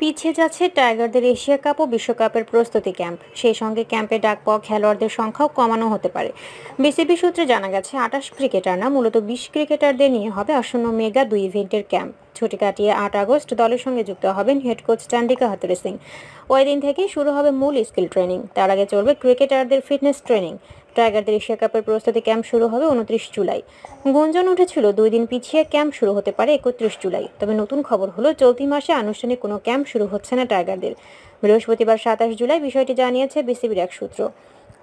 পিছিয়ে যাচ্ছে টাইগারদের এশিয়া কাপ ও বিশ্বকাপের প্রস্তুতি ক্যাম্প সেই সঙ্গে ক্যাম্পে ডাক পাওয়া খেলোয়াড়দের সংখ্যাও কমানো হতে পারে বিসিবি সূত্রে জানা গেছে আটাশ ক্রিকেটার না মূলত বিশ ক্রিকেটারদের নিয়ে হবে আসন্ন মেগা দুই ইভেন্টের ক্যাম্প ছুটি কাটিয়ে আট আগস্ট দলের সঙ্গে যুক্ত হবেন head coach Chandika Hathurusingha ওই দিন থেকেই শুরু হবে মূল স্কিল ট্রেনিং তার আগে চলবে ক্রিকেটারদের ফিটনেস ট্রেনিং টাইগারদের এশিয়া কাপের প্রস্তুতি ক্যাম্প শুরু হবে উনত্রিশ জুলাই গুঞ্জন উঠেছিল দুই দিন পিছিয়ে ক্যাম্প শুরু হতে পারে একত্রিশ জুলাই তবে নতুন খবর হলো চলতি মাসে আনুষ্ঠানিক কোনো ক্যাম্প শুরু হচ্ছে না টাইগারদের বৃহস্পতিবার সাতাশ জুলাই বিষয়টি জানিয়েছে বিসিবির এক সূত্র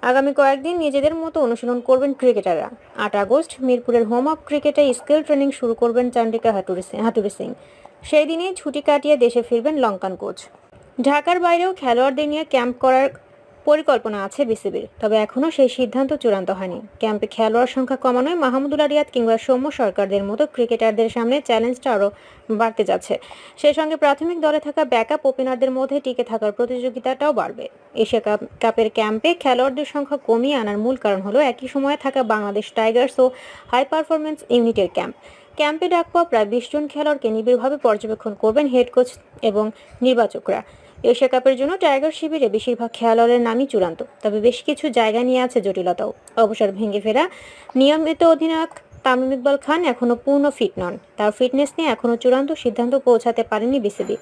আগামী কয়েকদিন নিজেদের মতো অনুশীলন করবেন ক্রিকেটাররা আট আগস্ট মিরপুরের হোম অফ ক্রিকেটে স্কিল ট্রেনিং শুরু করবেন চান্ডিকা হাটুরি সিং সেই দিনেই ছুটি কাটিয়ে দেশে ফিরবেন লঙ্কান কোচ ঢাকার বাইরেও খেলোয়াড়দের নিয়ে ক্যাম্প করার পরিকল্পনা আছে বিসিবির তবে এখনও সেই সিদ্ধান্ত চূড়ান্ত হয়নি ক্যাম্পে খেলোয়াড় সংখ্যা কমানোয় মাহমুদুল আরিয়াদ কিংবা সৌম্য সরকারদের মতো ক্রিকেটারদের সামনে চ্যালেঞ্জটা আরও বাড়তে যাচ্ছে সেই সঙ্গে প্রাথমিক দলে থাকা ব্যাকআপ ওপেনারদের মধ্যে টিকে থাকার প্রতিযোগিতাটাও বাড়বে এশিয়া কাপ কাপের ক্যাম্পে খেলোয়াড়দের সংখ্যা কমিয়ে আনার মূল কারণ হলো একই সময়ে থাকা বাংলাদেশ টাইগার্স ও হাই পারফরমেন্স ইউনিটের ক্যাম্প ক্যাম্পে ডাক পাওয়া প্রায় বিশ জন খেলোয়াড়কে নিবিড়ভাবে পর্যবেক্ষণ করবেন হেড কোচ এবং নির্বাচকরা এশিয়া কাপের জন্য টাইগার শিবিরে বেশিরভাগ খেলোয়াড়ের নামই চূড়ান্ত তবে বেশ কিছু জায়গা নিয়ে আছে জটিলতাও অবসর ভেঙে ফেরা নিয়মিত অধিনায়ক তামিম ইকবাল খান এখনও পূর্ণ ফিট নন তার ফিটনেস নিয়ে এখনও চূড়ান্ত সিদ্ধান্ত পৌঁছাতে পারেনি বিসিবি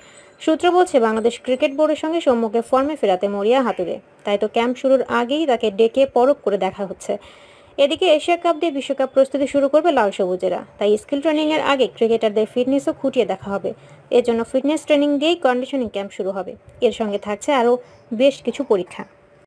সূত্র বলছে বাংলাদেশ ক্রিকেট বোর্ডের সঙ্গে সম্মুখে ফর্মে ফেরাতে মরিয়া হাতুড়ে তাই তো ক্যাম্প শুরুর আগেই তাকে ডেকে পরখ করে দেখা হচ্ছে এদিকে এশিয়া কাপ দিয়ে বিশ্বকাপ প্রস্তুতি শুরু করবে লাল সবুজেরা তাই স্কিল ট্রেনিংয়ের আগে ক্রিকেটারদের ফিটনেসও খুঁটিয়ে দেখা হবে এর জন্য ফিটনেস ট্রেনিং দিয়েই কন্ডিশনিং ক্যাম্প শুরু হবে এর সঙ্গে থাকছে আরও বেশ কিছু পরীক্ষা